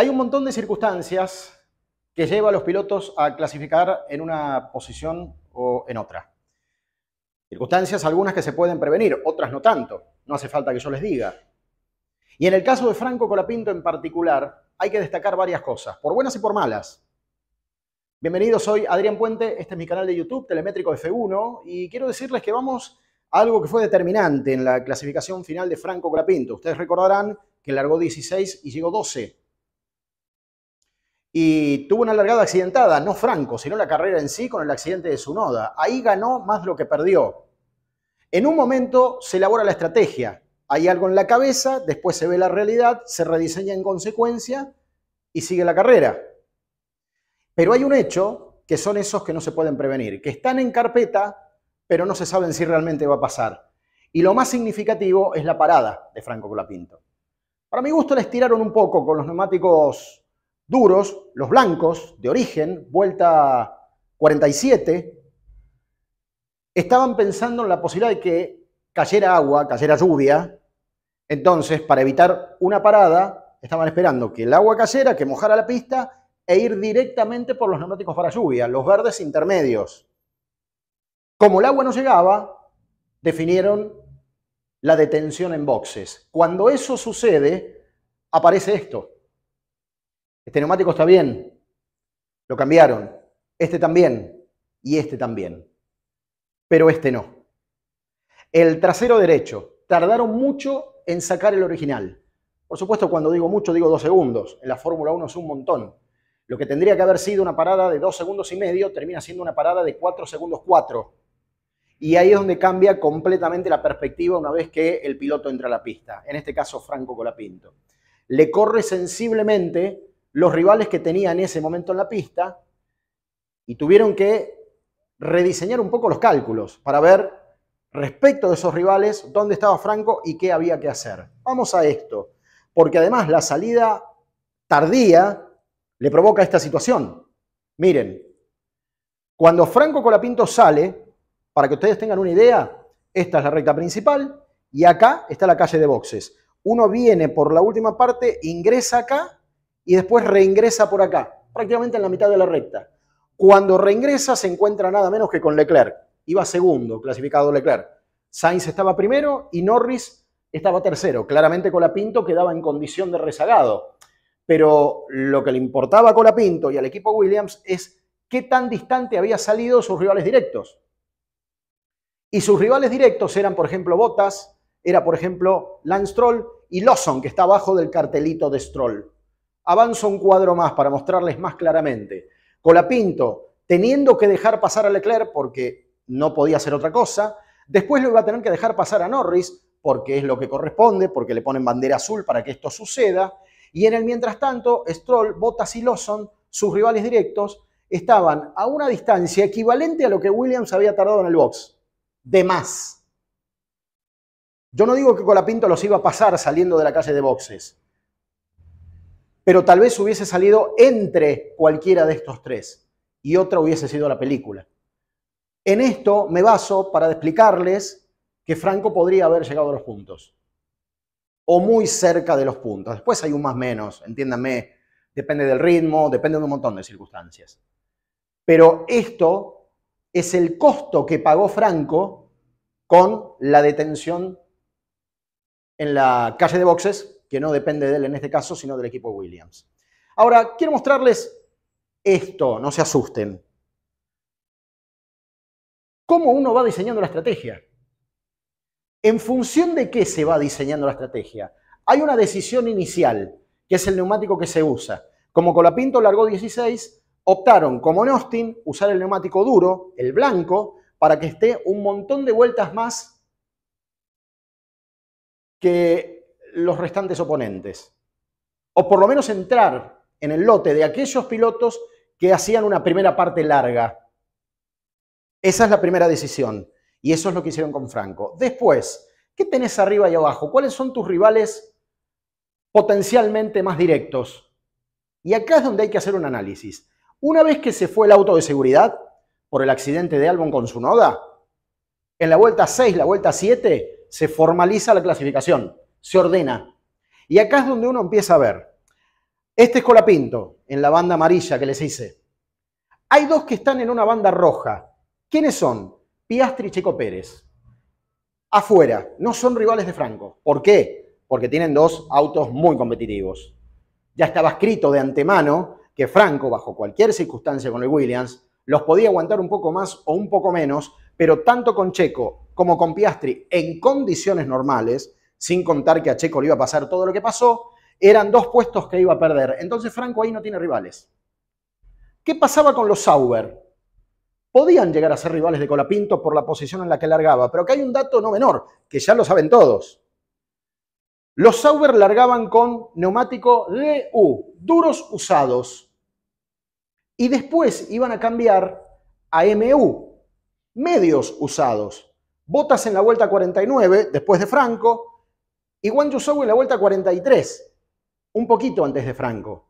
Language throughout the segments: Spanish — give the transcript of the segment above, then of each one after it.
Hay un montón de circunstancias que lleva a los pilotos a clasificar en una posición o en otra. Circunstancias algunas que se pueden prevenir, otras no tanto, no hace falta que yo les diga. Y en el caso de Franco Colapinto en particular, hay que destacar varias cosas, por buenas y por malas. Bienvenidos, soy Adrián Puente, este es mi canal de YouTube, Telemétrico F1, y quiero decirles que vamos a algo que fue determinante en la clasificación final de Franco Colapinto. Ustedes recordarán que largó 16 y llegó 12 y tuvo una largada accidentada, no Franco, sino la carrera en sí con el accidente de su noda. Ahí ganó más de lo que perdió. En un momento se elabora la estrategia, hay algo en la cabeza, después se ve la realidad, se rediseña en consecuencia y sigue la carrera. Pero hay un hecho que son esos que no se pueden prevenir, que están en carpeta, pero no se saben si realmente va a pasar. Y lo más significativo es la parada de Franco Colapinto. Para mi gusto les estiraron un poco con los neumáticos duros, los blancos de origen, vuelta 47, estaban pensando en la posibilidad de que cayera agua, cayera lluvia. Entonces, para evitar una parada, estaban esperando que el agua cayera, que mojara la pista e ir directamente por los neumáticos para lluvia, los verdes intermedios. Como el agua no llegaba, definieron la detención en boxes. Cuando eso sucede, aparece esto. Este neumático está bien, lo cambiaron. Este también y este también. Pero este no. El trasero derecho. Tardaron mucho en sacar el original. Por supuesto, cuando digo mucho, digo dos segundos. En la Fórmula 1 es un montón. Lo que tendría que haber sido una parada de dos segundos y medio termina siendo una parada de cuatro segundos cuatro. Y ahí es donde cambia completamente la perspectiva una vez que el piloto entra a la pista. En este caso, Franco Colapinto. Le corre sensiblemente los rivales que tenía en ese momento en la pista y tuvieron que rediseñar un poco los cálculos para ver respecto de esos rivales dónde estaba Franco y qué había que hacer. Vamos a esto, porque además la salida tardía le provoca esta situación. Miren, cuando Franco Colapinto sale, para que ustedes tengan una idea, esta es la recta principal y acá está la calle de boxes. Uno viene por la última parte, ingresa acá y después reingresa por acá, prácticamente en la mitad de la recta. Cuando reingresa se encuentra nada menos que con Leclerc. Iba segundo, clasificado Leclerc. Sainz estaba primero y Norris estaba tercero. Claramente Colapinto quedaba en condición de rezagado. Pero lo que le importaba a Colapinto y al equipo Williams es qué tan distante había salido sus rivales directos. Y sus rivales directos eran, por ejemplo, Bottas, era, por ejemplo, Lance Stroll y Lawson, que está abajo del cartelito de Stroll. Avanzo un cuadro más para mostrarles más claramente. Colapinto, teniendo que dejar pasar a Leclerc porque no podía hacer otra cosa, después lo iba a tener que dejar pasar a Norris porque es lo que corresponde, porque le ponen bandera azul para que esto suceda, y en el mientras tanto, Stroll, Bottas y Lawson, sus rivales directos, estaban a una distancia equivalente a lo que Williams había tardado en el box. De más. Yo no digo que Colapinto los iba a pasar saliendo de la calle de boxes pero tal vez hubiese salido entre cualquiera de estos tres y otra hubiese sido la película. En esto me baso para explicarles que Franco podría haber llegado a los puntos o muy cerca de los puntos. Después hay un más menos, entiéndanme, depende del ritmo, depende de un montón de circunstancias. Pero esto es el costo que pagó Franco con la detención en la calle de boxes que no depende de él en este caso, sino del equipo Williams. Ahora, quiero mostrarles esto, no se asusten. ¿Cómo uno va diseñando la estrategia? ¿En función de qué se va diseñando la estrategia? Hay una decisión inicial, que es el neumático que se usa. Como Colapinto largó 16, optaron, como en Austin, usar el neumático duro, el blanco, para que esté un montón de vueltas más que los restantes oponentes. O por lo menos entrar en el lote de aquellos pilotos que hacían una primera parte larga. Esa es la primera decisión. Y eso es lo que hicieron con Franco. Después, ¿qué tenés arriba y abajo? ¿Cuáles son tus rivales potencialmente más directos? Y acá es donde hay que hacer un análisis. Una vez que se fue el auto de seguridad por el accidente de Albon con su noda, en la vuelta 6, la vuelta 7, se formaliza la clasificación se ordena. Y acá es donde uno empieza a ver. Este es Colapinto, en la banda amarilla que les hice. Hay dos que están en una banda roja. ¿Quiénes son? Piastri y Checo Pérez. Afuera, no son rivales de Franco. ¿Por qué? Porque tienen dos autos muy competitivos. Ya estaba escrito de antemano que Franco, bajo cualquier circunstancia con el Williams, los podía aguantar un poco más o un poco menos, pero tanto con Checo como con Piastri en condiciones normales sin contar que a Checo le iba a pasar todo lo que pasó, eran dos puestos que iba a perder. Entonces Franco ahí no tiene rivales. ¿Qué pasaba con los Sauber? Podían llegar a ser rivales de Colapinto por la posición en la que largaba, pero que hay un dato no menor, que ya lo saben todos. Los Sauber largaban con neumático DU, duros usados, y después iban a cambiar a MU, medios usados. Botas en la vuelta 49, después de Franco, y Juan Yusou en la vuelta 43, un poquito antes de Franco.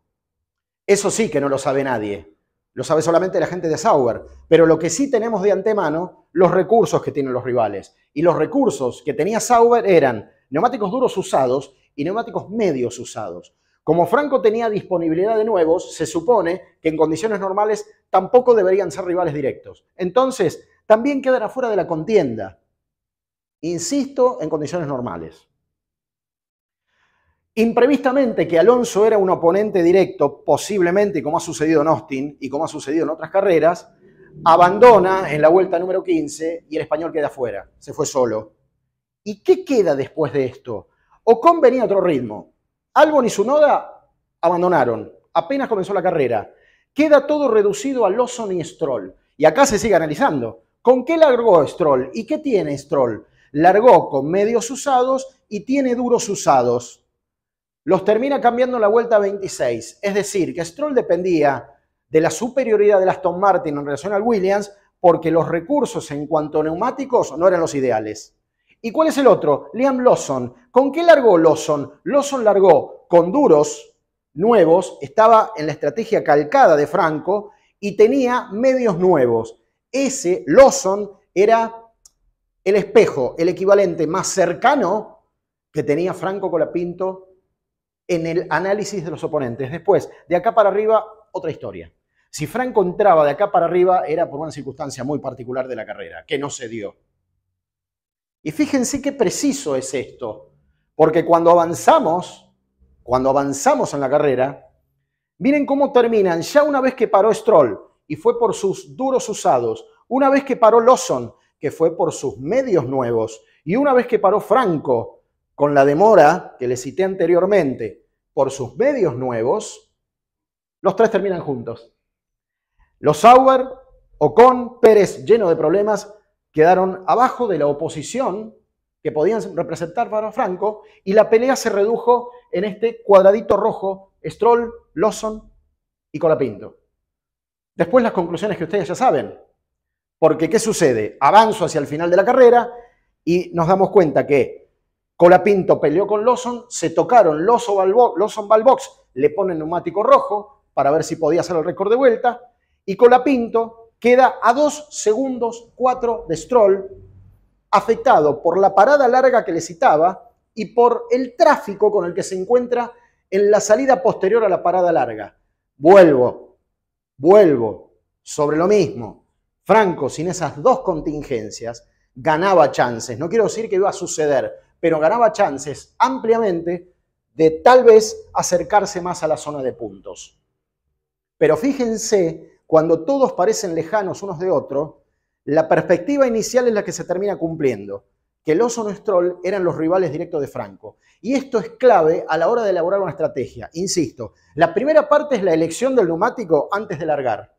Eso sí que no lo sabe nadie, lo sabe solamente la gente de Sauber, pero lo que sí tenemos de antemano, los recursos que tienen los rivales. Y los recursos que tenía Sauber eran neumáticos duros usados y neumáticos medios usados. Como Franco tenía disponibilidad de nuevos, se supone que en condiciones normales tampoco deberían ser rivales directos. Entonces, también quedará fuera de la contienda. Insisto, en condiciones normales. Imprevistamente que Alonso era un oponente directo, posiblemente como ha sucedido en Austin y como ha sucedido en otras carreras, abandona en la vuelta número 15 y el español queda fuera, se fue solo. ¿Y qué queda después de esto? ¿O convenía otro ritmo. Albon y Sunoda abandonaron, apenas comenzó la carrera. Queda todo reducido a Lawson y Stroll. Y acá se sigue analizando. ¿Con qué largó Stroll? ¿Y qué tiene Stroll? Largó con medios usados y tiene duros usados los termina cambiando en la vuelta 26. Es decir, que Stroll dependía de la superioridad de Aston Martin en relación al Williams porque los recursos en cuanto a neumáticos no eran los ideales. ¿Y cuál es el otro? Liam Lawson. ¿Con qué largó Lawson? Lawson largó con duros nuevos, estaba en la estrategia calcada de Franco y tenía medios nuevos. Ese Lawson era el espejo, el equivalente más cercano que tenía Franco Colapinto en el análisis de los oponentes. Después, de acá para arriba, otra historia. Si Franco entraba de acá para arriba era por una circunstancia muy particular de la carrera, que no se dio. Y fíjense qué preciso es esto, porque cuando avanzamos, cuando avanzamos en la carrera, miren cómo terminan, ya una vez que paró Stroll, y fue por sus duros usados, una vez que paró Lawson, que fue por sus medios nuevos, y una vez que paró Franco, con la demora que le cité anteriormente, por sus medios nuevos, los tres terminan juntos. Los Sauer, Ocon, Pérez, lleno de problemas, quedaron abajo de la oposición que podían representar para Franco y la pelea se redujo en este cuadradito rojo, Stroll, Lawson y Colapinto. Después las conclusiones que ustedes ya saben, porque ¿qué sucede? Avanzo hacia el final de la carrera y nos damos cuenta que Colapinto peleó con Lawson, se tocaron, Lawson Balbox, le pone neumático rojo para ver si podía hacer el récord de vuelta y Colapinto queda a 2 segundos 4 de Stroll afectado por la parada larga que le citaba y por el tráfico con el que se encuentra en la salida posterior a la parada larga. Vuelvo, vuelvo sobre lo mismo. Franco, sin esas dos contingencias, ganaba chances. No quiero decir que iba a suceder, pero ganaba chances ampliamente de tal vez acercarse más a la zona de puntos. Pero fíjense, cuando todos parecen lejanos unos de otros, la perspectiva inicial es la que se termina cumpliendo, que el Oso no Stroll eran los rivales directos de Franco. Y esto es clave a la hora de elaborar una estrategia. Insisto, la primera parte es la elección del neumático antes de largar.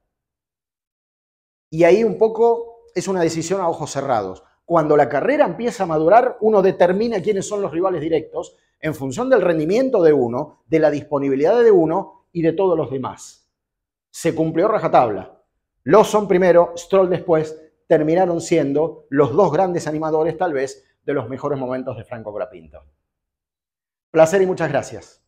Y ahí un poco es una decisión a ojos cerrados cuando la carrera empieza a madurar, uno determina quiénes son los rivales directos en función del rendimiento de uno, de la disponibilidad de uno y de todos los demás. Se cumplió rajatabla. Lawson primero, Stroll después, terminaron siendo los dos grandes animadores, tal vez, de los mejores momentos de Franco Grapinto. Placer y muchas gracias.